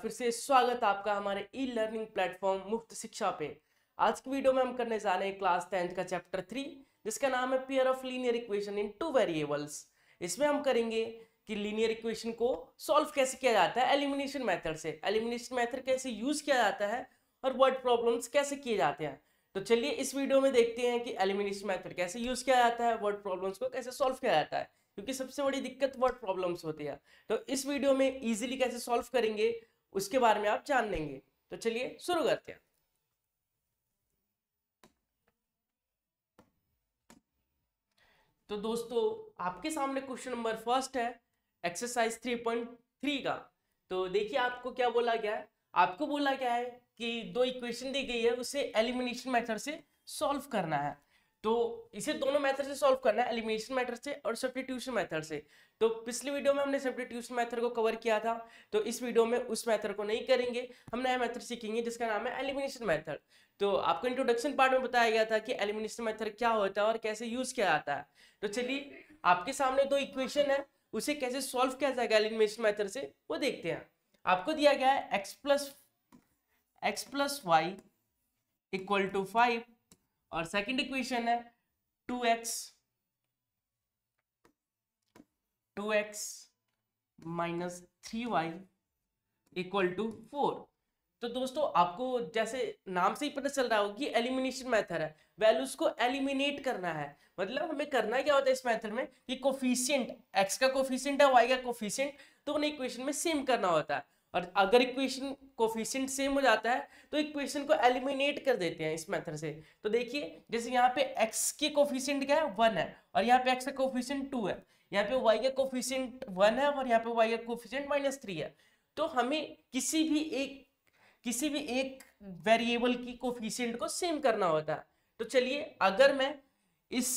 फिर से स्वागत आपका हमारे ई लर्निंग प्लेटफॉर्म मुफ्त शिक्षा पे आज की वीडियो में हम करने जा रहे हैं क्लास टेंथ का चैप्टर थ्री जिसका नाम है pair of linear equation in two variables इसमें हम करेंगे कि लीनियर इक्वेशन को सॉल्व कैसे किया जाता है एलिमिनेशन मैथड से एलिमिनेशन मैथड कैसे यूज किया जाता है और वर्ड प्रॉब्लम्स कैसे किए जाते हैं तो चलिए इस वीडियो में देखते हैं कि एलिमिनेशन मैथड कैसे यूज किया जाता है वर्ड प्रॉब्लम्स को कैसे सॉल्व किया जाता है क्योंकि सबसे बड़ी दिक्कत वर्ड प्रॉब्लम्स होती है तो इस वीडियो में इजीली कैसे सॉल्व करेंगे उसके बारे में आप जान लेंगे तो चलिए शुरू करते हैं तो दोस्तों आपके सामने क्वेश्चन नंबर फर्स्ट है एक्सरसाइज थ्री पॉइंट थ्री का तो देखिए आपको क्या बोला गया है आपको बोला गया है कि दो इक्वेशन दी गई है उसे एलिमिनेशन मेथड से सॉल्व करना है तो इसे दोनों मेथड से सॉल्व करना है एलिमिनेशन मेथड से और सब्सटीट्यूशन मेथड से तो पिछली वीडियो में हमने सब्सटीट्यूशन मेथड को कवर किया था तो इस वीडियो में उस मेथड को नहीं करेंगे हम नया मेथड सीखेंगे जिसका नाम है एलिमिनेशन मेथड तो आपको इंट्रोडक्शन पार्ट में बताया गया था कि एलिमिनेशन मेथड क्या होता है और कैसे यूज किया जाता है तो चलिए आपके सामने दो इक्वेशन है उसे कैसे सॉल्व किया जाएगा एलिमिनेशन मेथड से वो देखते हैं आपको दिया गया है X plus X plus Y equal to five और सेकंड इक्वेशन है two X two X minus three Y equal to four तो दोस्तों आपको जैसे नाम से ही पता चल रहा हो कि एलिमिनेशन मेथड है वैल्यूज को एलिमिनेट करना है मतलब हमें करना क्या होता है इस मेथड में कि कोफिशियंट एक्स का कोफिशियंट है वाई का कोफिशियंट तो उन्हें इक्वेशन में सेम करना होता है और अगर इक्वेशन कोफिशियंट सेम हो जाता है तो इक्वेशन को एलिमिनेट कर देते हैं इस मेथड से तो देखिए जैसे यहाँ पे x के कोफिशियंट क्या है वन है और यहाँ पे x का कोफिशियंट टू है यहाँ पे y का कोफिशियंट वन है और यहाँ पे y का कोफिशियंट माइनस थ्री है तो हमें किसी भी एक किसी भी एक वेरिएबल की कोफिशियंट को सेम करना होता है तो चलिए अगर मैं इस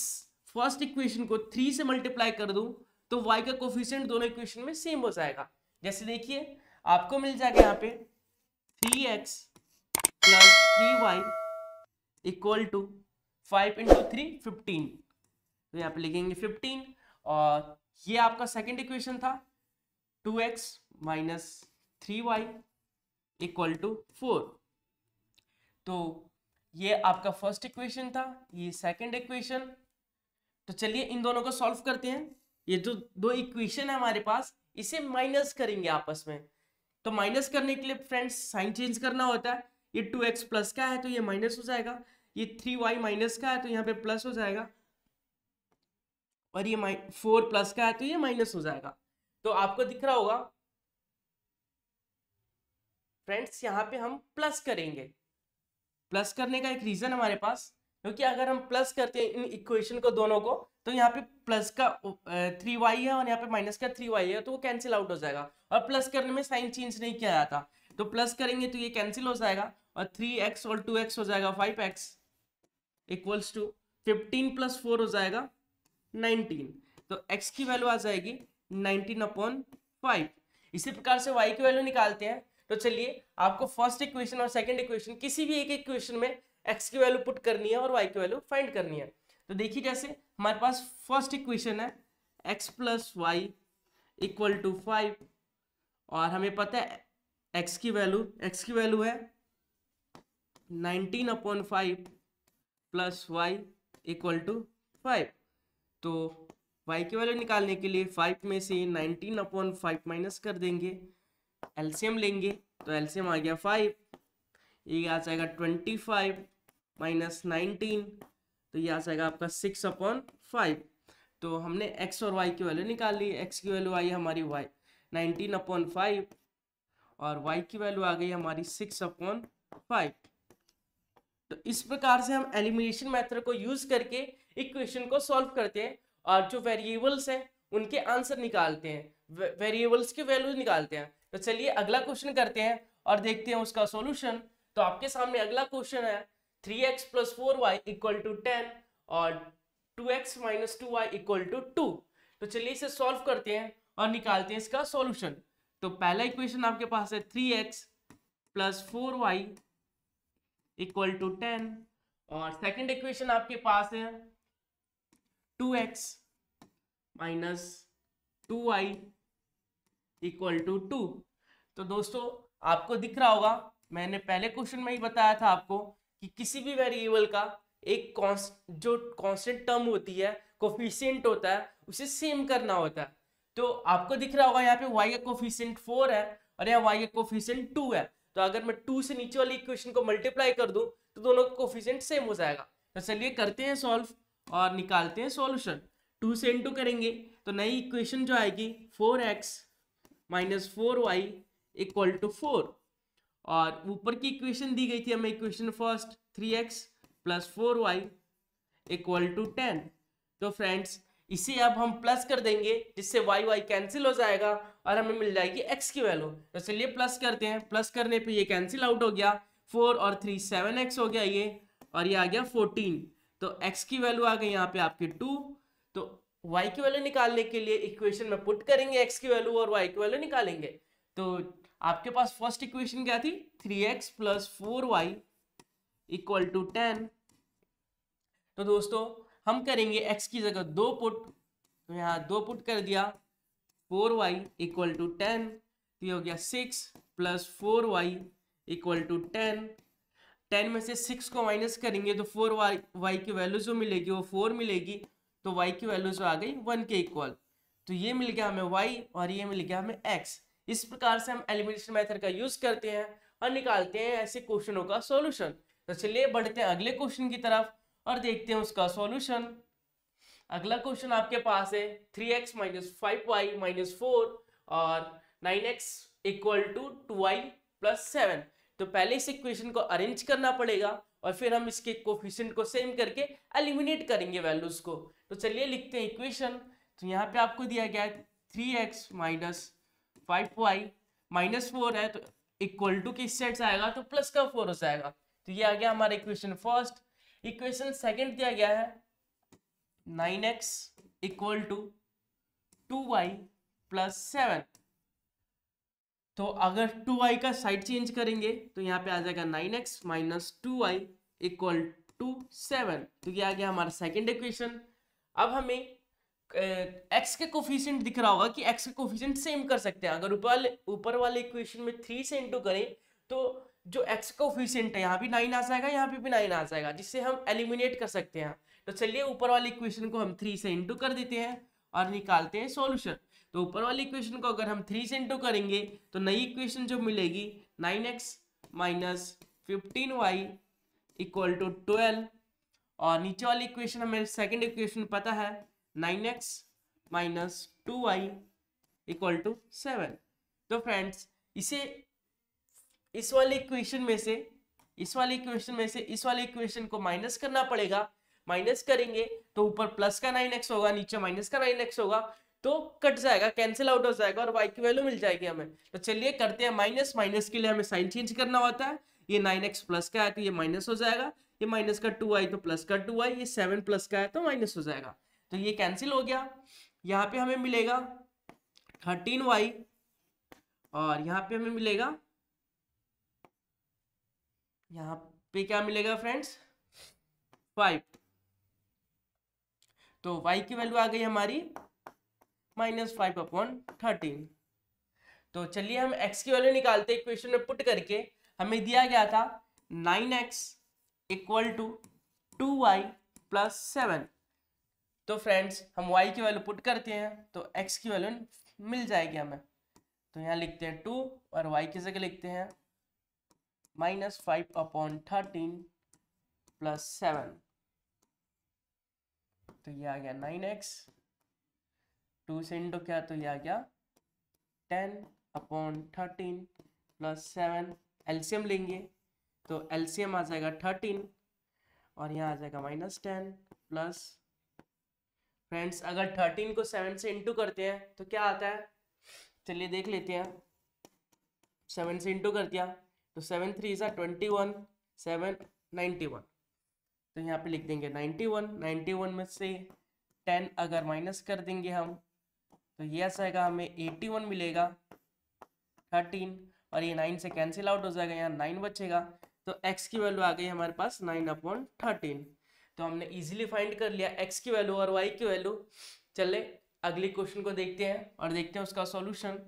फर्स्ट इक्वेशन को थ्री से मल्टीप्लाई कर दूं तो वाई का कोफिशियंट दोनों इक्वेशन में सेम हो जाएगा जैसे देखिए आपको मिल जाएगा यहाँ पे three X plus three Y equal to five into three fifteen तो यहाँ पे लिखेंगे फिफ्टीन और ये आपका सेकंड इक्वेशन था two X minus three Y equal to four तो ये आपका फर्स्ट इक्वेशन था ये सेकेंड इक्वेशन तो चलिए इन दोनों को सॉल्व करते हैं ये जो दो इक्वेशन है हमारे पास इसे माइनस करेंगे आपस में तो माइनस करने के लिए फ्रेंड्स साइन चेंज करना होता है ये टू एक्स प्लस का है तो ये माइनस हो जाएगा ये थ्री वाई माइनस का है तो यहाँ पे प्लस हो जाएगा और ये फोर प्लस का है तो ये माइनस हो जाएगा तो आपको दिख रहा होगा फ्रेंड्स यहाँ पे हम प्लस करेंगे प्लस करने का एक रीजन हमारे पास क्योंकि अगर हम प्लस करते हैं इन इक्वेशन को दोनों को तो यहाँ पे प्लस का थ्री वाई है और यहाँ पे माइनस का थ्री वाई है तो वो कैंसिल आउट हो जाएगा और प्लस करने में साइन चेंज नहीं किया जाता तो प्लस करेंगे तो ये कैंसिल हो जाएगा और थ्री एक्स और टू एक्स हो जाएगा five X equals to fifteen plus four हो जाएगा नाइनटीन तो एक्स की वैल्यू आ जाएगी नाइनटीन अपॉन फाइव इसी प्रकार से वाई की वैल्यू निकालते हैं तो चलिए आपको फर्स्ट इक्वेशन और सेकंड इक्वेशन किसी भी एक इक्वेशन में एक्स की वैल्यू पुट करनी है और वाई की वैल्यू फाइंड करनी है तो देखिए जैसे हमारे पास फर्स्ट इक्वेशन है X plus Y equal to five और हमें पता है एक्स की वैल्यू एक्स की वैल्यू है nineteen upon five plus Y equal to five तो वाई की वैल्यू निकालने के लिए फाइव में से नाइनटीन अपॉन फाइव माइनस कर देंगे एलसीएम लेंगे तो एलसीएम आ गया फाइव ये आ जाएगा ट्वेंटी फाइव माइनस नाइनटीन तो ये आ जाएगा आपका सिक्स अपॉन फाइव तो हमने x और y की वैल्यू निकाल ली x की वैल्यू आई हमारी y नाइनटीन अपॉन फाइव और y की वैल्यू आ गई हमारी सिक्स अपॉन फाइव तो इस प्रकार से हम एलिमिनेशन मेथड को यूज करके इक्वेशन को सॉल्व करते हैं और जो वेरिएबल्स हैं उनके आंसर निकालते हैं वेरिएबल्स की वैल्यू निकालते हैं तो चलिए अगला क्वेश्चन करते हैं और देखते हैं उसका सॉल्यूशन तो आपके सामने अगला क्वेश्चन है three X plus four Y equal to ten और two X minus two Y equal to two तो चलिए इसे सॉल्व करते हैं और निकालते हैं इसका सॉल्यूशन तो पहला इक्वेशन आपके पास है three X plus four Y equal to ten और सेकंड इक्वेशन आपके पास है two X minus two Y equal to two तो दोस्तों आपको दिख रहा होगा मैंने पहले क्वेश्चन में ही बताया था आपको कि किसी भी वेरिएबल का एक कॉन्स जो कांस्टेंट टर्म होती है कोफिशियंट होता है उसे सेम करना होता है तो आपको दिख रहा होगा यहाँ पे वाई का कोफिशियंट फोर है और यहाँ वाई का कोफिशियंट टू है तो अगर मैं टू से नीचे वाली इक्वेशन को मल्टीप्लाई कर दूं तो दोनों का कोफिशियंट सेम हो जाएगा तो चलिए करते हैं सॉल्व और निकालते हैं सॉल्यूशन टू से इंटू करेंगे तो नई इक्वेशन जो आएगी four X minus four Y equal to four और ऊपर की इक्वेशन दी गई थी हमें equation first three X plus four Y equal to ten तो फ्रेंड्स इसे अब हम प्लस कर देंगे जिससे वाई वाई कैंसिल हो जाएगा और हमें मिल जाएगी एक्स की वैल्यू तो चलिए प्लस करते हैं प्लस करने पे ये कैंसिल आउट हो गया फोर और थ्री सेवन एक्स हो गया ये और ये आ गया फोर्टीन तो एक्स की वैल्यू आ गई यहाँ पे आपके टू तो वाई की वैल्यू निकालने के लिए इक्वेशन में पुट करेंगे एक्स की वैल्यू और वाई की वैल्यू निकालेंगे तो आपके पास फर्स्ट इक्वेशन क्या थी three X plus four Y equal to ten तो दोस्तों हम करेंगे एक्स की जगह दो पुट तो यहाँ दो पुट कर दिया four Y equal to ten तो ये हो गया six plus four Y equal to ten ten में से सिक्स को माइनस करेंगे तो फोर वाई वाई की वैल्यू जो मिलेगी वो फोर मिलेगी तो वाई की वैल्यू जो आ गई वन के इक्वल तो ये मिल गया हमें वाई और ये मिल गया हमें एक्स इस प्रकार से हम एलिमिनेशन मेथड का यूज करते हैं और निकालते हैं ऐसे क्वेश्चनों का सॉल्यूशन तो चलिए बढ़ते हैं अगले क्वेश्चन की तरफ और देखते हैं उसका सॉल्यूशन अगला क्वेश्चन आपके पास है three X minus five Y minus four और nine X equal to two Y plus seven तो पहले इस इक्वेशन को अरेंज करना पड़ेगा और फिर हम इसके कोफिशेंट को सेम करके एलिमिनेट करेंगे वैल्यूज को तो चलिए लिखते हैं इक्वेशन तो यहाँ पे आपको दिया गया है three X minus five Y minus four है तो इक्वल टू किस सेट से आएगा तो प्लस का फोर हो जाएगा तो ये आ गया हमारा इक्वेशन फर्स्ट इक्वेशन सेकंड दिया गया है nine X equal to two Y plus seven तो अगर टू वाई का साइड चेंज करेंगे तो यहाँ पे आ जाएगा nine X minus two Y equal to seven तो ये आ गया हमारा सेकेंड इक्वेशन अब हमें एक्स के कोफिशियंट दिख रहा होगा कि एक्स के कोफिशियंट सेम कर सकते हैं अगर ऊपर वाले ऊपर वाले इक्वेशन में थ्री से इंटू करें तो जो एक्स कोफिशियंट है यहाँ भी नाइन आ जाएगा यहाँ पे भी नाइन आ जाएगा जिससे हम एलिमिनेट कर सकते हैं तो चलिए ऊपर वाले इक्वेशन को हम थ्री से इंटू कर देते हैं और निकालते हैं सॉल्यूशन तो ऊपर वाली इक्वेशन को अगर हम थ्री से इंटू करेंगे तो नई इक्वेशन जो मिलेगी nine X minus fifteen Y equal to twelve और नीचे वाली इक्वेशन हमें सेकेंड इक्वेशन पता है nine X minus two I equal to seven तो फ्रेंड्स इसे इस वाले इक्वेशन में से इस वाले इक्वेशन में से इस वाले इक्वेशन को माइनस करना पड़ेगा माइनस करेंगे तो ऊपर प्लस का नाइन एक्स होगा नीचे माइनस का नाइन एक्स होगा तो कट जाएगा कैंसिल आउट हो जाएगा और वाई की वैल्यू मिल जाएगी हमें तो चलिए करते हैं माइनस माइनस के लिए हमें साइन चेंज करना होता है ये नाइन एक्स प्लस का है तो ये माइनस हो जाएगा ये माइनस का टू आई तो प्लस का टू आई ये सेवन प्लस का है तो माइनस हो जाएगा तो ये कैंसिल हो गया यहाँ पे हमें मिलेगा थर्टीन वाई और यहाँ पे हमें मिलेगा यहाँ पे क्या मिलेगा फ्रेंड्स फाइव तो y की वैल्यू आ गई हमारी माइनस फाइव अपॉन थर्टीन तो चलिए हम x की वैल्यू निकालते हैं इक्वेशन में पुट करके हमें दिया गया था nine X equal to two Y plus seven तो फ्रेंड्स हम वाई की वैल्यू पुट करते हैं तो एक्स की वैल्यू मिल जाएगी हमें तो यहाँ लिखते हैं टू और वाई की जगह लिखते हैं minus five upon thirteen plus seven तो ये आ गया नाइन एक्स टू से इंटू क्या तो ये आ गया ten upon thirteen plus seven LCM लेंगे तो एल्सियम आ जाएगा थर्टीन और यहाँ आ जाएगा माइनस टेन प्लस फ्रेंड्स अगर थर्टीन को सेवन से इंटू करते हैं तो क्या आता है चलिए देख लेते हैं सेवन से इंटू कर दिया तो सेवन थ्री सा twenty one seven ninety one तो यहाँ पे लिख देंगे नाइन्टी वन नाइन्टी वन में से टेन अगर माइनस कर देंगे हम तो ये ऐसा आएगा हमें एट्टी वन मिलेगा थर्टीन और ये नाइन से कैंसिल आउट हो जाएगा यहाँ नाइन बचेगा तो एक्स की वैल्यू आ गई हमारे पास नाइन अपॉइंट थर्टीन तो हमने इजीली फाइंड कर लिया एक्स की वैल्यू और वाई की वैल्यू चले अगले क्वेश्चन को देखते हैं और देखते हैं उसका सॉल्यूशन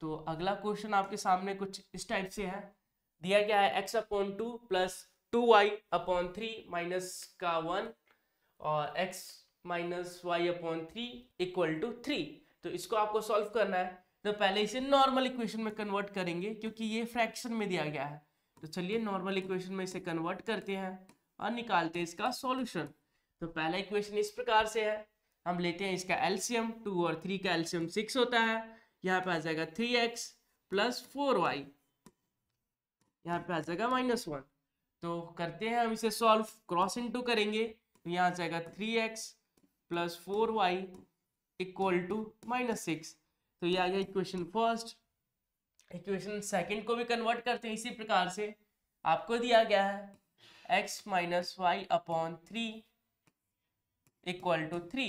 तो अगला क्वेश्चन आपके सामने कुछ इस टाइप से है दिया क्या है X upon two plus two Y upon three minus का वन और X minus Y upon three equal to three तो इसको आपको सॉल्व करना है तो पहले इसे नॉर्मल इक्वेशन में कन्वर्ट करेंगे क्योंकि ये फ्रैक्शन में दिया गया है तो चलिए नॉर्मल इक्वेशन में इसे कन्वर्ट करते हैं और निकालते हैं इसका सॉल्यूशन तो पहला इक्वेशन इस प्रकार से है हम लेते हैं इसका एल्सियम टू और थ्री का एल्सियम सिक्स होता है यहाँ पे आ जाएगा three X plus four Y यहाँ पे आ जाएगा माइनस वन तो करते हैं हम इसे सॉल्व क्रॉस इनटू करेंगे तो यहाँ आ जाएगा three X plus four Y equal to minus six तो ये आ गया इक्वेशन फर्स्ट इक्वेशन सेकंड को भी कन्वर्ट करते हैं इसी प्रकार से आपको दिया गया है x minus Y upon three equal to three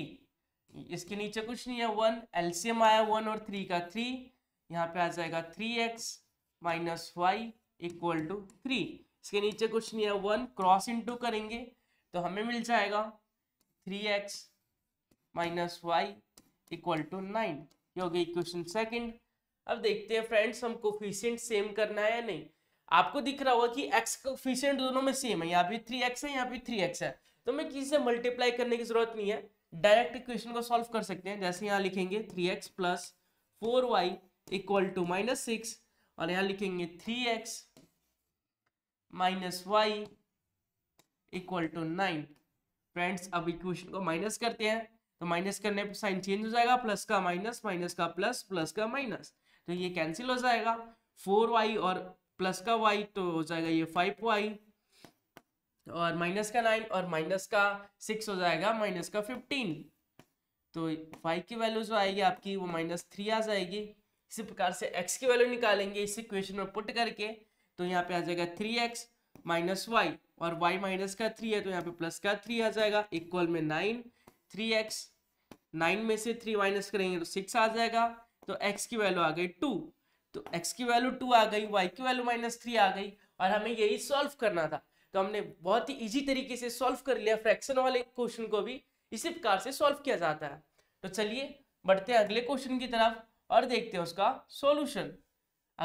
इसके नीचे कुछ नहीं है वन एलसीएम आया वन और थ्री का थ्री यहाँ पे आ जाएगा three X minus Y equal to three इसके नीचे कुछ नहीं है वन क्रॉस इनटू करेंगे तो हमें मिल जाएगा three X minus Y equal to nine ये हो गई क्वेश्चन सेकेंड अब देखते हैं फ्रेंड्स हमको फीसेंट सेम करना है या नहीं आपको दिख रहा होगा कि एक्स कोफिशियंट दोनों में सेम है यहाँ पे थ्री एक्स है यहाँ पे थ्री एक्स है तो हमें किसी से मल्टीप्लाई करने की जरूरत नहीं है डायरेक्ट इक्वेशन को सॉल्व कर सकते हैं जैसे यहाँ लिखेंगे three X plus four Y equal to minus six और यहाँ लिखेंगे three X minus Y equal to nine friends अब इक्वेशन को माइनस करते हैं तो माइनस करने पर साइन चेंज हो जाएगा प्लस का माइनस माइनस का प्लस प्लस का माइनस तो ये कैंसिल हो जाएगा फोर वाई और प्लस का वाई तो हो जाएगा ये फाइव वाई और माइनस का नाइन और माइनस का सिक्स हो जाएगा माइनस का फिफ्टीन तो फाइव की वैल्यू जो आएगी आपकी वो माइनस थ्री आ जाएगी इसी प्रकार से एक्स की वैल्यू निकालेंगे इसी क्वेश्चन में पुट करके तो यहाँ पे आ जाएगा थ्री एक्स माइनस वाई और वाई माइनस का थ्री है तो यहाँ पे प्लस का थ्री आ जाएगा इक्वल में नाइन थ्री एक्स नाइन में से थ्री माइनस करेंगे तो सिक्स आ जाएगा तो एक्स की वैल्यू आ गई टू तो x की वैल्यू टू आ गई y की वैल्यू माइनस थ्री आ गई और हमें यही सॉल्व करना था तो हमने बहुत ही इजी तरीके से सॉल्व कर लिया फ्रैक्शन वाले क्वेश्चन को भी इसी प्रकार से सॉल्व किया जाता है तो चलिए बढ़ते हैं अगले क्वेश्चन की तरफ और देखते हैं उसका सॉल्यूशन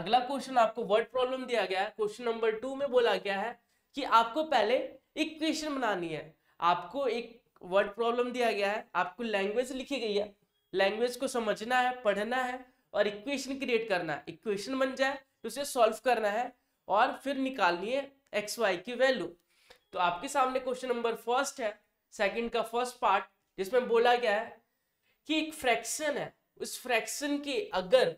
अगला क्वेश्चन आपको वर्ड प्रॉब्लम दिया गया है क्वेश्चन नंबर टू में बोला गया है कि आपको पहले इक्वेशन बनानी है आपको एक वर्ड प्रॉब्लम दिया गया है आपको लैंग्वेज लिखी गई है लैंग्वेज को समझना है पढ़ना है और इक्वेशन क्रिएट करना है इक्वेशन बन जाए तो उसे सॉल्व करना है और फिर निकालनी है एक्स वाई की वैल्यू तो आपके सामने क्वेश्चन नंबर फर्स्ट है सेकंड का फर्स्ट पार्ट जिसमें बोला गया है कि एक फ्रैक्शन है उस फ्रैक्शन के अगर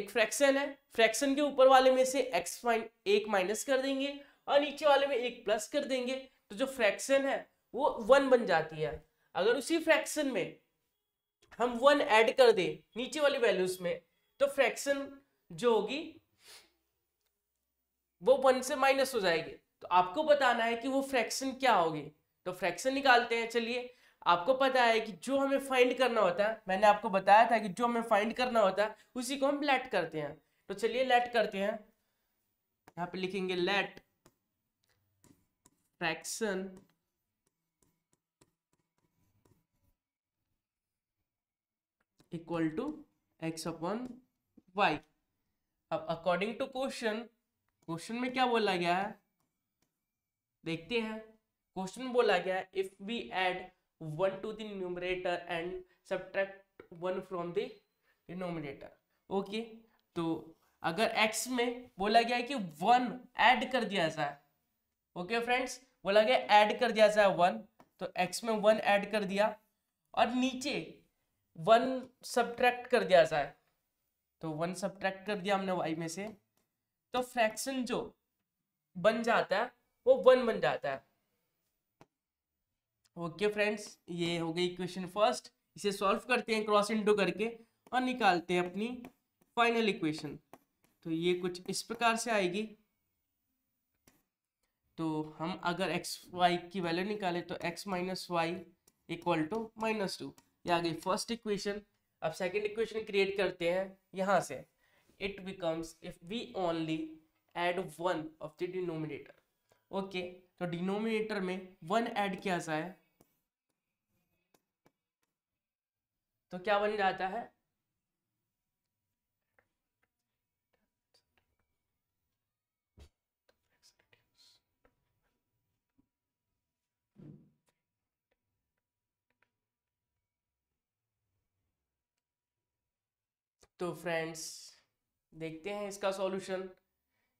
एक फ्रैक्शन है फ्रैक्शन के ऊपर वाले में से एक्स माइन एक माइनस कर देंगे और नीचे वाले में एक प्लस कर देंगे तो जो फ्रैक्शन है वो वन बन जाती है अगर उसी फ्रैक्शन में हम वन ऐड कर दें नीचे वाली वैल्यूज में तो फ्रैक्शन जो होगी वो वन से माइनस हो जाएगी तो आपको बताना है कि वो फ्रैक्शन क्या होगी तो फ्रैक्शन निकालते हैं चलिए आपको पता है कि जो हमें फाइंड करना होता है मैंने आपको बताया था कि जो हमें फाइंड करना होता है उसी को हम लेट करते हैं तो चलिए लेट करते हैं यहाँ पे लिखेंगे let fraction equal to x upon y अब अकॉर्डिंग टू क्वेश्चन क्वेश्चन में क्या बोला गया है देखते हैं क्वेश्चन बोला गया है if we add one to the end subtract one from denominator okay तो अगर x में बोला गया है कि वन एड कर दिया जाए ओके फ्रेंड्स बोला गया एड कर दिया जाए वन तो x में वन एड कर दिया और नीचे वन सब्ट्रैक्ट कर दिया जाए तो वन सब्ट्रैक्ट कर दिया हमने वाई में से तो फ्रैक्शन जो बन जाता है वो वन बन जाता है ओके फ्रेंड्स ये हो गई इक्वेशन फर्स्ट इसे सॉल्व करते हैं क्रॉस इंटू करके और निकालते हैं अपनी फाइनल इक्वेशन तो ये कुछ इस प्रकार से आएगी तो हम अगर एक्स वाई की वैल्यू निकाले तो x minus Y equal to minus two ये आ गई फर्स्ट इक्वेशन अब सेकेंड इक्वेशन क्रिएट करते हैं यहाँ से it becomes if we only add one of the denominator okay तो डिनोमिनेटर में वन ऐड किया जाए तो क्या बन जाता है तो फ्रेंड्स देखते हैं इसका सॉल्यूशन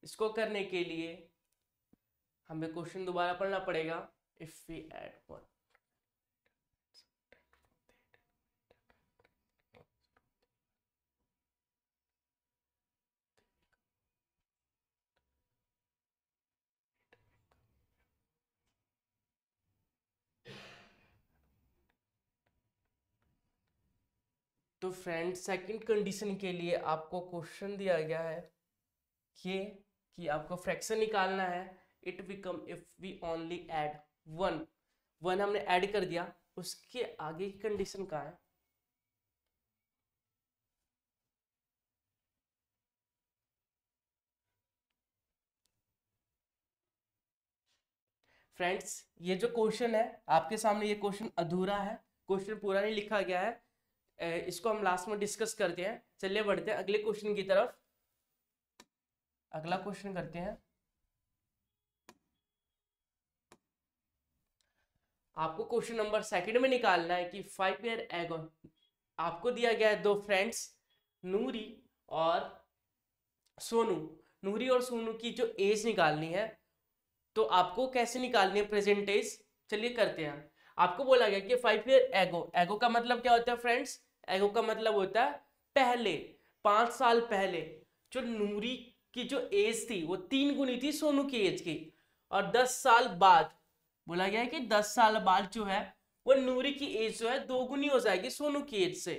इसको करने के लिए हमें क्वेश्चन दोबारा पढ़ना पड़ेगा इफ़ वी एड वन तो फ्रेंड सेकंड कंडीशन के लिए आपको क्वेश्चन दिया गया है ये कि आपको फ्रैक्शन निकालना है it become if we only add one one हमने ऐड कर दिया उसके आगे की कंडीशन का है फ्रेंड्स ये जो क्वेश्चन है आपके सामने ये क्वेश्चन अधूरा है क्वेश्चन पूरा नहीं लिखा गया है इसको हम लास्ट में डिस्कस करते हैं चलिए बढ़ते हैं अगले क्वेश्चन की तरफ अगला क्वेश्चन करते हैं आपको क्वेश्चन नंबर सेकंड में निकालना है कि फाइव ईयर एगोन आपको दिया गया है दो फ्रेंड्स नूरी और सोनू नूरी और सोनू की जो एज निकालनी है तो आपको कैसे निकालनी है प्रेजेंट एज चलिए करते हैं आपको बोला गया कि फाइव ईयर एगो एगो का मतलब क्या होता है फ्रेंड्स एगो का मतलब होता है पहले पांच साल पहले जो नूरी की जो एज थी वो तीन गुनी थी सोनू की एज की और दस साल बाद बोला गया है कि दस साल बाद जो है वो नूरी की एज जो है दो गुनी हो जाएगी सोनू की एज से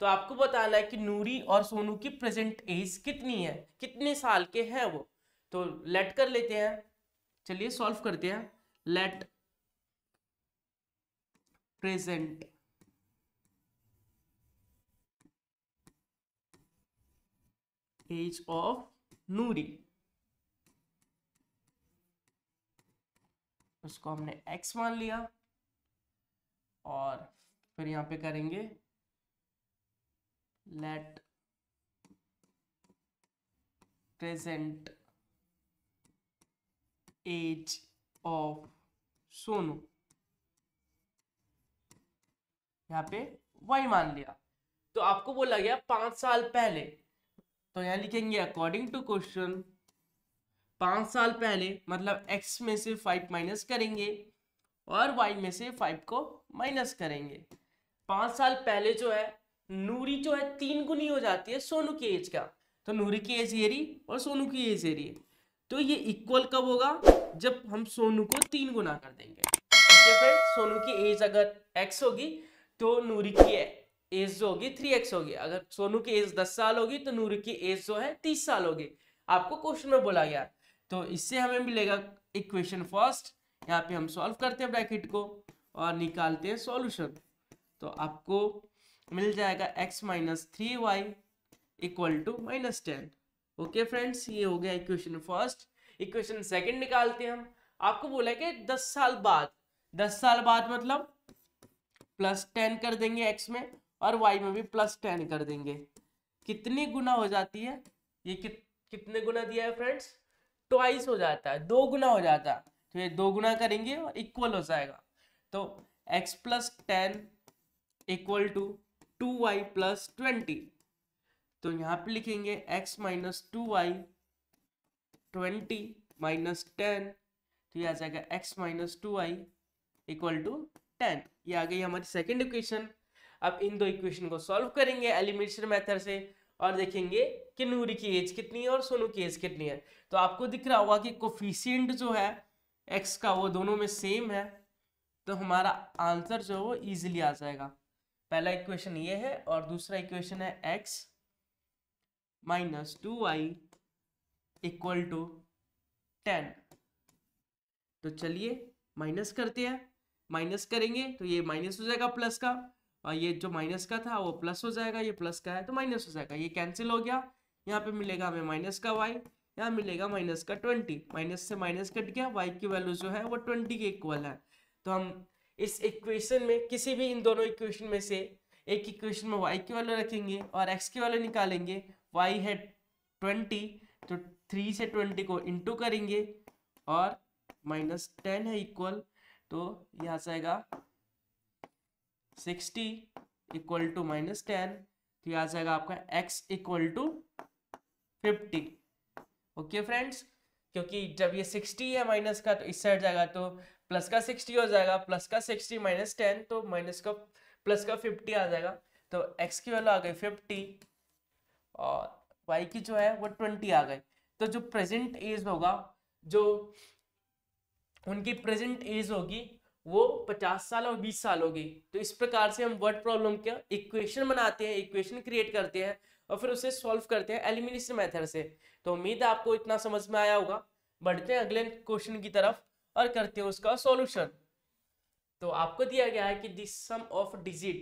तो आपको बताना है कि नूरी और सोनू की प्रेजेंट एज कितनी है कितने साल के हैं वो तो लेट कर लेते हैं चलिए सॉल्व करते हैं let present age of Noori उसको हमने x मान लिया और फिर यहां पे करेंगे let present age of Sonu यहाँ पे y मान लिया तो आपको बोला गया पांच साल पहले तो यहाँ लिखेंगे अकॉर्डिंग टू क्वेश्चन पाँच साल पहले मतलब एक्स में से फाइव माइनस करेंगे और वाई में से फाइव को माइनस करेंगे पाँच साल पहले जो है नूरी जो है तीन गुनी हो जाती है सोनू की एज का तो नूरी की एज एरी और सोनू की एज एरी तो ये इक्वल कब होगा जब हम सोनू को तीन गुना कर देंगे ठीक है फ्रेंड सोनू की एज अगर एक्स होगी तो नूरी की एज जो होगी थ्री एक्स होगी अगर सोनू की एज दस साल होगी तो नूर की एज जो है तीस साल होगी आपको क्वेश्चन में बोला गया तो इससे हमें मिलेगा इक्वेशन फर्स्ट यहाँ पे हम सॉल्व करते हैं ब्रैकेट को और निकालते हैं सॉल्यूशन तो आपको मिल जाएगा x minus three Y equal to minus ten okay friends ये हो गया इक्वेशन फर्स्ट इक्वेशन सेकेंड निकालते हैं हम आपको बोला कि दस साल बाद दस साल बाद मतलब प्लस टेन कर देंगे एक्स में और वाई में भी प्लस टेन कर देंगे कितनी गुना हो जाती है ये कि, कितने गुना दिया है फ्रेंड्स ट्वाइस हो जाता है दो गुना हो जाता है तो ये दो गुना करेंगे और इक्वल हो जाएगा तो x plus ten equal to two Y plus twenty तो यहाँ पे लिखेंगे x minus two y twenty minus ten तो ये आ जाएगा x minus two Y equal to ten ये आ गई हमारी सेकेंड इक्वेशन अब इन दो इक्वेशन को सॉल्व करेंगे एलिमिनेशन मेथड से और देखेंगे कि नूरी की एज कितनी है और सोनू की एज कितनी है तो आपको दिख रहा होगा कि कोफिशियंट जो है एक्स का वो दोनों में सेम है तो हमारा आंसर जो है वो ईजिली आ जाएगा पहला इक्वेशन ये है और दूसरा इक्वेशन है x minus two I equal to ten तो चलिए माइनस करते हैं माइनस करेंगे तो ये माइनस हो जाएगा प्लस का और ये जो माइनस का था वो प्लस हो जाएगा ये प्लस का है तो माइनस हो जाएगा ये कैंसिल हो गया यहाँ पे मिलेगा हमें माइनस का वाई यहाँ मिलेगा माइनस का ट्वेंटी माइनस से माइनस कट गया वाई की वैल्यू जो है वो ट्वेंटी के इक्वल है तो हम इस इक्वेशन में किसी भी इन दोनों इक्वेशन में से एक इक्वेशन में वाई की वैल्यू रखेंगे और एक्स की वैल्यू निकालेंगे वाई है ट्वेंटी तो थ्री से ट्वेंटी को इंटू करेंगे और माइनस टेन है इक्वल तो यहाँ से आएगा sixty equal to minus ten तो आ जाएगा आपका x equal to fifty okay friends क्योंकि जब ये सिक्सटी है माइनस का तो इस साइड जाएगा तो प्लस का सिक्सटी हो जाएगा प्लस का सिक्सटी माइनस टेन तो माइनस का प्लस का फिफ्टी आ जाएगा तो एक्स की वैल्यू आ गई फिफ्टी और वाई की जो है वो ट्वेंटी आ गई तो जो प्रेजेंट एज होगा जो उनकी प्रेजेंट एज होगी वो 50 साल और 20 साल होगी तो इस प्रकार से हम वर्ड प्रॉब्लम के इक्वेशन बनाते हैं इक्वेशन क्रिएट करते हैं और फिर उसे सॉल्व करते हैं एलिमिनेशन मेथड से तो उम्मीद है आपको इतना समझ में आया होगा बढ़ते हैं अगले क्वेश्चन की तरफ और करते हैं उसका सॉल्यूशन तो आपको दिया गया है कि दिस सम ऑफ डिजिट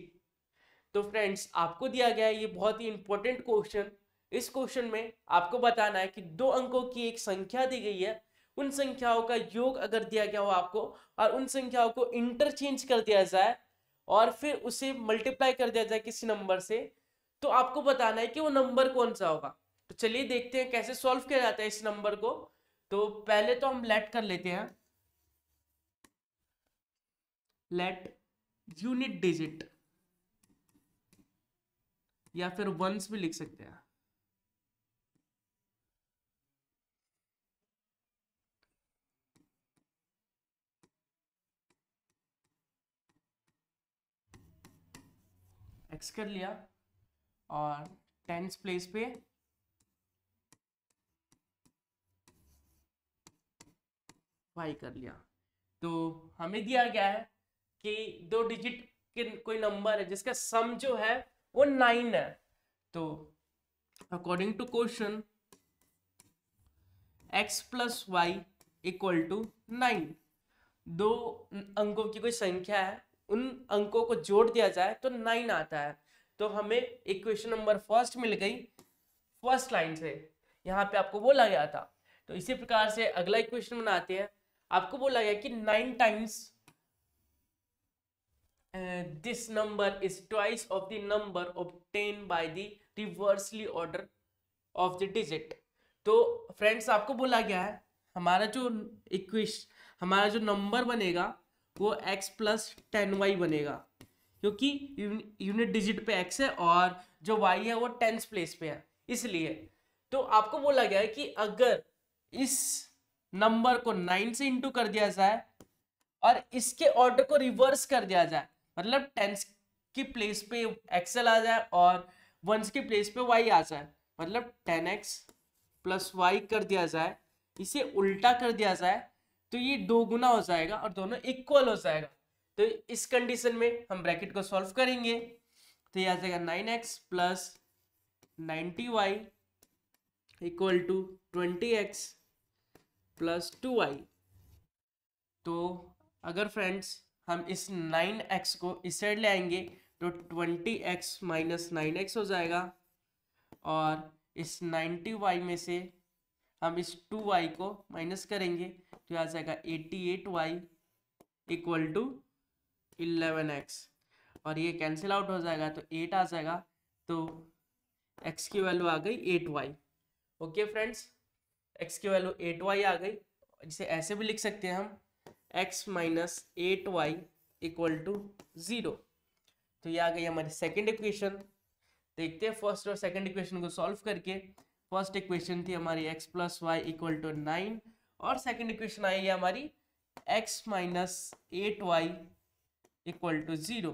तो फ्रेंड्स आपको दिया गया है ये बहुत ही इंपॉर्टेंट क्वेश्चन इस क्वेश्चन में आपको बताना है कि दो अंकों की एक संख्या दी गई है उन संख्याओं का योग अगर दिया गया हो आपको और उन संख्याओं को इंटरचेंज कर दिया जाए और फिर उसे मल्टीप्लाई कर दिया जाए किसी नंबर से तो आपको बताना है कि वो नंबर कौन सा होगा तो चलिए देखते हैं कैसे सॉल्व किया जाता है इस नंबर को तो पहले तो हम लेट कर लेते हैं लेट यूनिट डिजिट या फिर वंस भी लिख सकते हैं एक्स कर लिया और टेंस प्लेस पे वाई कर लिया तो हमें दिया गया है कि दो डिजिट के कोई नंबर है जिसका सम जो है वो नाइन है तो according to question x plus Y equal to nine दो अंकों की कोई संख्या है उन अंकों को जोड़ दिया जाए तो नाइन आता है तो हमें इक्वेशन नंबर फर्स्ट मिल गई फर्स्ट लाइन से यहाँ पे आपको बोला गया था तो इसी प्रकार से अगला इक्वेशन बनाते हैं आपको बोला गया कि nine times this number is twice of the number obtain by the reversely order of the digit तो फ्रेंड्स आपको बोला गया है हमारा जो इक्वेश हमारा जो नंबर बनेगा वो x प्लस टेन वाई बनेगा क्योंकि यूनिट डिजिट पे x है और जो y है वो टेंस प्लेस पे है इसलिए तो आपको बोला गया है कि अगर इस नंबर को नाइन से इंटू कर दिया जाए और इसके ऑर्डर को रिवर्स कर दिया जाए मतलब टेंस की प्लेस पे एक्सएल आ जाए और वंस की प्लेस पे वाई आ जाए मतलब टेन एक्स प्लस वाई कर दिया जाए इसे उल्टा कर दिया जाए तो ये दो गुना हो जाएगा और दोनों इक्वल हो जाएगा तो इस कंडीशन में हम ब्रैकेट को सॉल्व करेंगे तो ये आ जाएगा nine x plus ninety y equal to twenty x plus two y तो अगर फ्रेंड्स हम इस नाइन एक्स को इस साइड ले आएंगे तो twenty x minus nine x हो जाएगा और इस नाइन्टी वाई में से हम इस टू वाई को माइनस करेंगे तो यहाँ से आएगा eighty eight y equal to eleven x और ये कैंसिल आउट हो जाएगा तो एट आ जाएगा तो एक्स की वैल्यू आ गई eight y okay friends x की वैल्यू एट वाई आ गई जिसे ऐसे भी लिख सकते हैं हम x minus eight y equal to zero तो ये आ गई हमारी सेकेंड इक्वेशन देखते हैं फर्स्ट और सेकेंड इक्वेशन को सॉल्व करके फर्स्ट इक्वेशन थी हमारी x plus Y equal to nine और सेकंड इक्वेशन आएगी हमारी x minus eight y equal to zero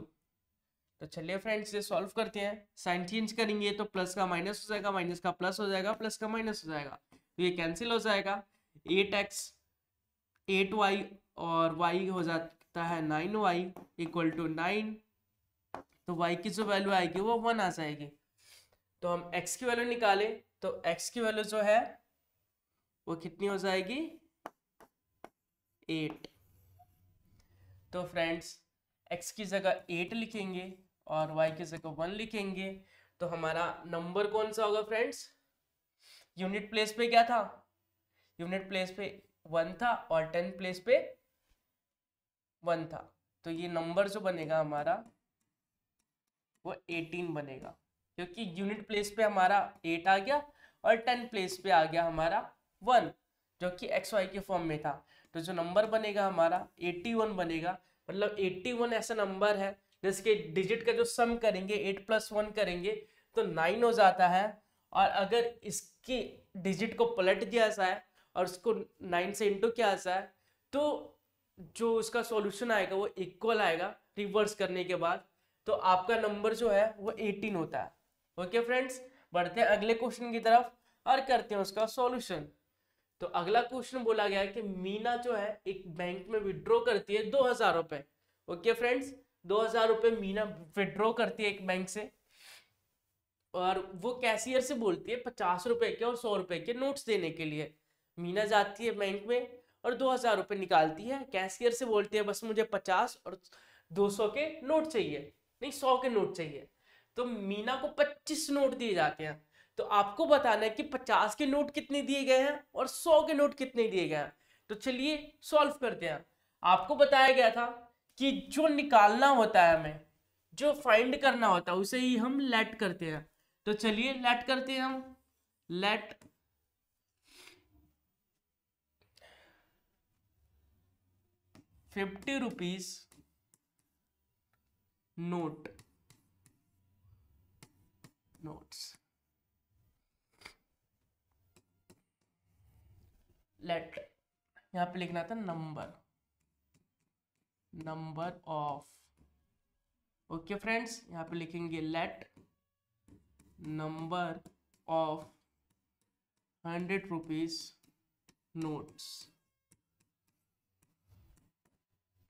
तो चलिए फ्रेंड्स ये सॉल्व करते हैं साइन चेंज करेंगे तो प्लस का माइनस हो जाएगा माइनस का प्लस हो जाएगा प्लस का माइनस हो जाएगा तो ये कैंसिल हो जाएगा एट एक्स एट वाई और वाई हो जाता है nine y equal to nine तो वाई की जो वैल्यू आएगी वो वन आ जाएगी तो हम एक्स की वैल्यू निकालें तो एक्स की वैल्यू जो है वो कितनी हो जाएगी एट तो फ्रेंड्स एक्स की जगह एट लिखेंगे और वाई की जगह वन लिखेंगे तो हमारा नंबर कौन सा होगा फ्रेंड्स यूनिट प्लेस पे क्या था यूनिट प्लेस पे वन था और टेन प्लेस पे वन था तो ये नंबर जो बनेगा हमारा वो एटीन बनेगा क्योंकि यूनिट प्लेस पे हमारा एट आ गया और टेन प्लेस पे आ गया हमारा वन जो कि एक्स वाई के फॉर्म में था तो जो नंबर बनेगा हमारा एट्टी वन बनेगा मतलब एट्टी वन ऐसा नंबर है जिसके डिजिट का जो सम करेंगे एट प्लस वन करेंगे तो नाइन हो जाता है और अगर इसकी डिजिट को पलट दिया जाए और उसको नाइन से इंटू किया जाए तो जो उसका सॉल्यूशन आएगा वो इक्वल आएगा रिवर्स करने के बाद तो आपका नंबर जो है वो एटीन होता है ओके फ्रेंड्स बढ़ते हैं अगले क्वेश्चन की तरफ और करते हैं उसका सॉल्यूशन तो अगला क्वेश्चन बोला गया है कि मीना जो है एक बैंक में विड्रॉ करती है दो हजार रुपए ओके फ्रेंड्स दो हजार रुपए मीना विड्रॉ करती है एक बैंक से और वो कैशियर से बोलती है पचास रुपए के और सौ रुपए के नोट्स देने के लिए मीना जाती है बैंक में और दो हजार रुपए निकालती है कैशियर से बोलती है बस मुझे पचास और दो सौ के नोट चाहिए नहीं सौ के नोट चाहिए तो मीना को पच्चीस नोट दिए जाते हैं तो आपको बताना है कि पचास के नोट कितने दिए गए हैं और सौ के नोट कितने दिए गए हैं तो चलिए सॉल्व करते हैं आपको बताया गया था कि जो निकालना होता है हमें जो फाइंड करना होता है उसे ही हम लेट करते हैं तो चलिए लेट करते हैं हम let fifty rupees note notes letter यहाँ पे लिखना था number number of okay friends यहाँ पे लिखेंगे let number of hundred rupees notes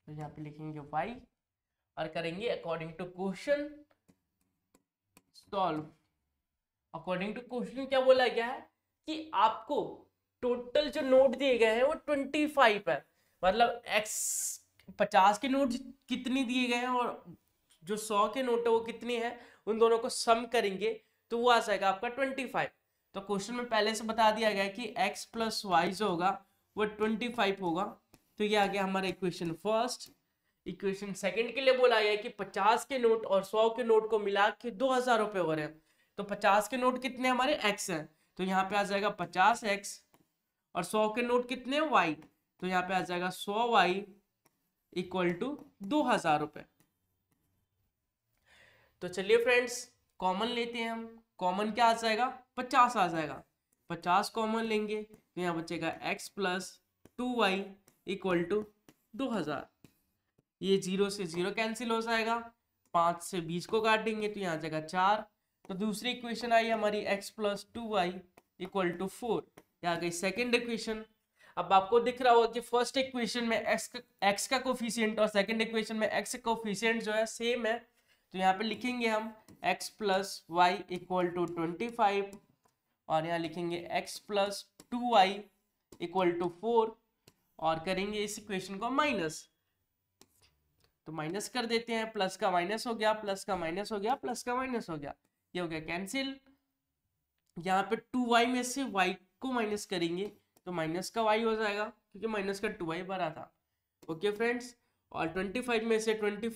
तो यहाँ पे लिखेंगे वाई और करेंगे according to question solve according to question क्या बोला गया है कि आपको टोटल जो नोट दिए गए हैं वो ट्वेंटी फाइव है मतलब एक्स पचास के नोट कितनी दिए गए हैं और जो सौ के नोट है वो कितने हैं उन दोनों को सम करेंगे तो वो आ जाएगा आपका ट्वेंटी फाइव तो क्वेश्चन में पहले से बता दिया गया कि एक्स प्लस वाई जो होगा वो ट्वेंटी फाइव होगा तो ये आ गया हमारा इक्वेशन फर्स्ट इक्वेशन सेकंड के लिए बोला गया कि पचास के नोट और सौ के नोट को मिला के दो हजार रुपये हो रहे हैं तो पचास के नोट कितने हमारे एक्स हैं तो यहाँ पे आ जाएगा पचास एक्स और सौ के नोट कितने वाई तो यहाँ पे आ जाएगा सौ वाई इक्वल टू दो हजार रुपये तो चलिए फ्रेंड्स कॉमन लेते हैं हम कॉमन क्या आ जाएगा पचास आ जाएगा पचास कॉमन लेंगे तो यहाँ बचेगा x plus two Y equal to दो हजार ये जीरो से जीरो कैंसिल हो जाएगा पाँच से बीस को काट देंगे तो यहाँ आ जाएगा चार तो दूसरी इक्वेशन आई हमारी x plus two Y equal to four यहाँ गई सेकेंड इक्वेशन अब आपको दिख रहा होगा कि फर्स्ट इक्वेशन में एक्स एक्स का कोफिशियंट और सेकेंड इक्वेशन में एक्स कोफिशियंट जो है सेम है तो यहाँ पे लिखेंगे हम x plus Y equal to twenty five और यहाँ लिखेंगे x plus two Y equal to four और करेंगे इस इक्वेशन को माइनस तो माइनस कर देते हैं प्लस का माइनस हो गया प्लस का माइनस हो गया प्लस का माइनस हो गया ये हो गया कैंसिल यहाँ पे टू वाई में से वाई को माइनस करेंगे तो माइनस का वाई हो जाएगा क्योंकि माइनस का टू वाई भरा था ओके फ्रेंड्स और ट्वेंटी फाइव में से ट्वेंटी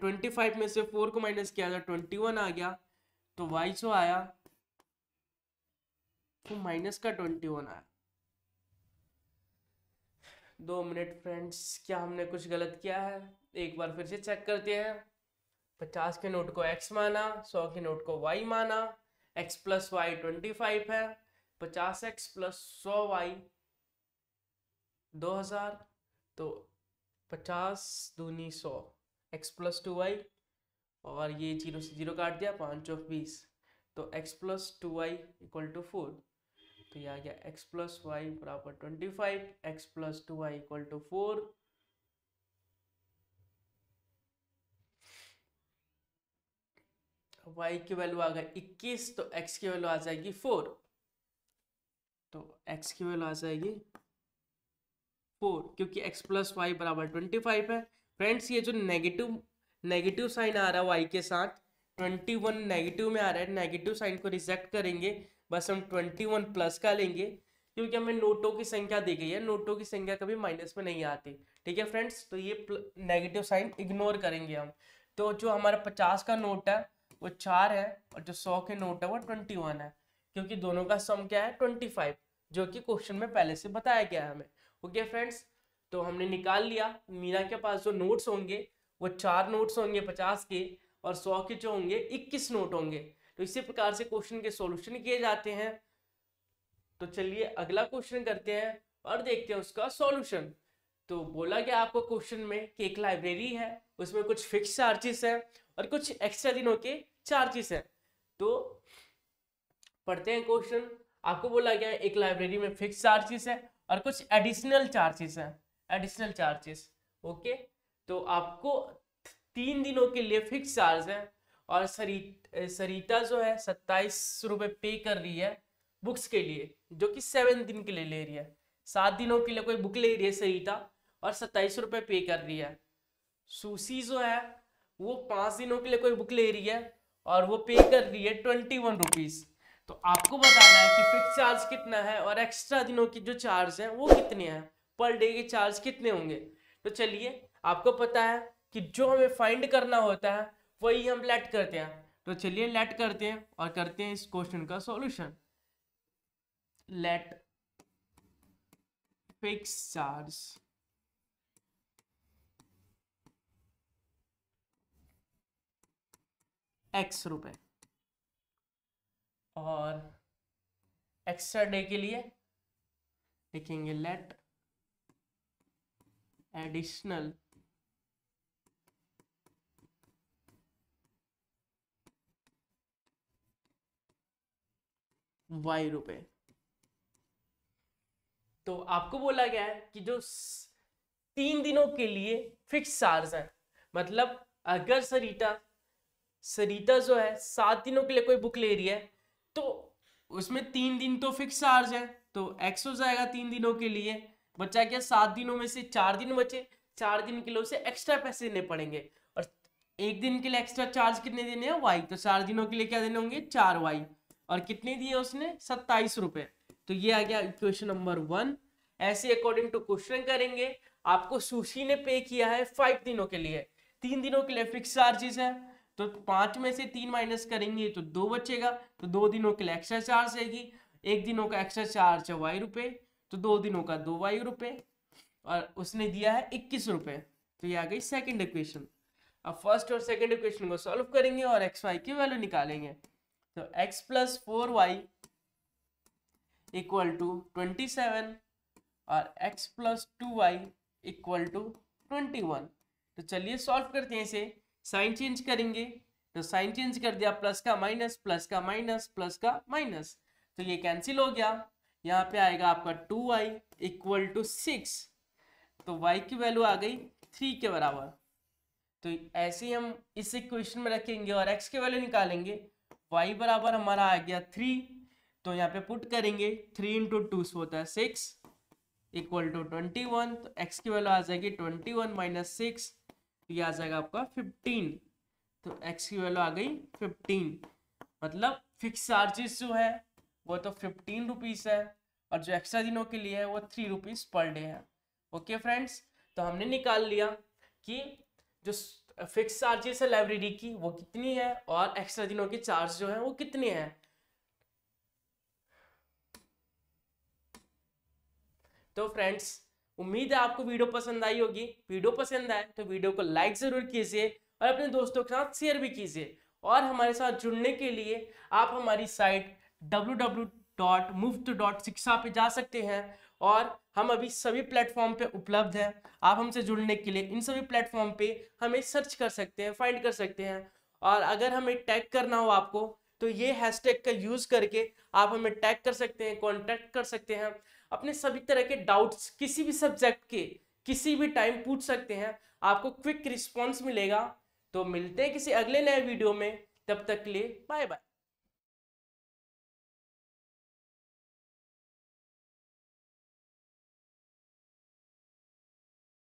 ट्वेंटी फाइव में से फोर को माइनस किया था ट्वेंटी वन आ गया तो वाई सो आया तो माइनस का ट्वेंटी वन आया दो मिनट फ्रेंड्स क्या हमने कुछ गलत किया है एक बार फिर से चेक करते हैं पचास के नोट को एक्स माना सौ के नोट को वाई माना x plus y twenty five है पचास एक्स प्लस सौ वाई दो हजार तो पचास दूनी सौ एक्स प्लस टू वाई और ये जीरो से जीरो काट दिया पाँच चौक बीस तो x plus two Y equal to four तो ये आ गया एक्स प्लस वाई बराबर twenty five x plus two Y equal to four y की वैल्यू आ गई इक्कीस तो एक्स की वैल्यू आ जाएगी फोर तो एक्स की वैल्यू आ जाएगी फोर क्योंकि एक्स प्लस वाई बराबर ट्वेंटी फाइव है फ्रेंड्स ये जो नेगेटिव नेगेटिव साइन आ रहा है वाई के साथ ट्वेंटी वन नेगेटिव में आ रहा है नेगेटिव साइन को रिजेक्ट करेंगे बस हम ट्वेंटी वन प्लस का लेंगे क्योंकि हमें नोटों की संख्या दी गई है नोटों की संख्या कभी माइनस में नहीं आती ठीक है फ्रेंड्स तो ये नेगेटिव साइन इग्नोर करेंगे हम तो जो हमारा पचास का नोट है वो चार है और जो सौ के नोट है वो ट्वेंटी वन है क्योंकि दोनों का सम क्या है ट्वेंटी फाइव जो कि क्वेश्चन में पहले से बताया गया है हमें ओके okay, फ्रेंड्स तो हमने निकाल लिया मीना के पास जो नोट्स होंगे वो चार नोट्स होंगे पचास के और सौ के जो होंगे इक्कीस नोट होंगे तो इसी प्रकार से क्वेश्चन के सॉल्यूशन किए जाते हैं तो चलिए अगला क्वेश्चन करते हैं और देखते हैं उसका सॉल्यूशन तो बोला गया आपको क्वेश्चन में कि एक लाइब्रेरी है उसमें कुछ फिक्स चार्जेस हैं और कुछ एक्स्ट्रा दिनों के चार्जेस हैं तो पढ़ते हैं क्वेश्चन आपको बोला गया एक लाइब्रेरी में फिक्स चार्जेस है और कुछ एडिशनल चार्जेस हैं एडिशनल चार्जेस ओके तो आपको तीन दिनों के लिए फिक्स चार्ज है और सरी सरीता जो है सत्ताईस रुपये पे कर रही है बुक्स के लिए जो कि सेवन दिन के लिए ले रही है सात दिनों के लिए कोई बुक ले रही है सरीता और सत्ताईस रुपये पे कर रही है सूसी जो है वो पाँच दिनों के लिए कोई बुक ले रही है और वो पे कर रही है ट्वेंटी वन रुपीज़ तो आपको बताना है कि फिक्स चार्ज कितना है और एक्स्ट्रा दिनों की जो चार्ज है वो कितने हैं पर डे के चार्ज कितने होंगे तो चलिए आपको पता है कि जो हमें फाइंड करना होता है वही हम लेट करते हैं तो चलिए लेट करते हैं और करते हैं इस क्वेश्चन का solution let fix charge x रुपए और एक्स्ट्रा डे के लिए लिखेंगे लेट एडिशनल वाई रुपए तो आपको बोला गया है कि जो तीन दिनों के लिए फिक्स चार्ज है मतलब अगर सरिता सरिता जो है सात दिनों के लिए कोई बुक ले रही है तो उसमें तीन दिन तो फिक्स चार्ज है तो एक्स हो जाएगा तीन दिनों के लिए बचा क्या सात दिनों में से चार दिन बचे चार दिन के लिए उसे एक्स्ट्रा पैसे देने पड़ेंगे और एक दिन के लिए एक्स्ट्रा चार्ज कितने देने हैं वाई तो चार दिनों के लिए क्या देने होंगे चार वाई और कितने दिए उसने सत्ताईस रुपए तो ये आ गया इक्वेशन नंबर वन ऐसे अकॉर्डिंग टू क्वेश्चन करेंगे आपको सुशी ने पे किया है फाइव दिनों के लिए तीन दिनों के लिए फिक्स चार्जेस है तो पांच में से तीन माइनस करेंगे तो दो बचेगा तो दो दिनों के लिए एक्स्ट्रा चार्ज रहेगी एक दिनों का एक्स्ट्रा चार्ज है वाई रुपए तो दो दिनों का दो वाई रुपये और उसने दिया है इक्कीस रुपये तो ये आ गई सेकेंड इक्वेशन अब फर्स्ट और सेकेंड इक्वेशन को सॉल्व करेंगे और एक्स वाई की वैल्यू निकालेंगे तो x plus four Y equal to twenty seven और x plus two Y equal to twenty one तो चलिए सॉल्व करते हैं इसे साइन चेंज करेंगे तो साइन चेंज कर दिया प्लस का माइनस प्लस का माइनस प्लस का माइनस तो ये कैंसिल हो गया यहाँ पे आएगा आपका two I equal to six तो y की वैल्यू आ गई थ्री के बराबर तो ऐसे ही हम इस इक्वेशन में रखेंगे और x की वैल्यू निकालेंगे y बराबर हमारा आ गया थ्री तो यहाँ पे पुट करेंगे थ्री इंटू टू होता है six equal to twenty one तो x की वैल्यू आ जाएगी ट्वेंटी वन माइनस सिक्स तो ये आ जाएगा आपका फिफ्टीन तो एक्स की वैल्यू आ गई फिफ्टीन मतलब फिक्स चार्जेस जो है वो तो फिफ्टीन रुपीज़ है और जो एक्स्ट्रा दिनों के लिए है वो थ्री रुपीज़ पर डे है ओके फ्रेंड्स तो हमने निकाल लिया कि जो फिक्स चार्जेस है लाइब्रेरी की वो कितनी है और एक्स्ट्रा दिनों के चार्ज जो है वो कितने हैं तो फ्रेंड्स उम्मीद है आपको वीडियो पसंद आई होगी वीडियो पसंद आए तो वीडियो को लाइक ज़रूर कीजिए और अपने दोस्तों के साथ शेयर भी कीजिए और हमारे साथ जुड़ने के लिए आप हमारी साइट डब्ल्यू डब्ल्यू डॉट मुफ्त डॉट शिक्षा पे जा सकते हैं और हम अभी सभी प्लेटफॉर्म पे उपलब्ध हैं आप हमसे जुड़ने के लिए इन सभी प्लेटफॉर्म पे हमें सर्च कर सकते हैं फाइंड कर सकते हैं और अगर हमें टैग करना हो आपको तो ये हैशटैग का यूज़ करके आप हमें टैग कर सकते हैं कॉन्टैक्ट कर सकते हैं अपने सभी तरह के डाउट्स किसी भी सब्जेक्ट के किसी भी टाइम पूछ सकते हैं आपको क्विक रिस्पॉन्स मिलेगा तो मिलते हैं किसी अगले नए वीडियो में तब तक के लिए बाय बाय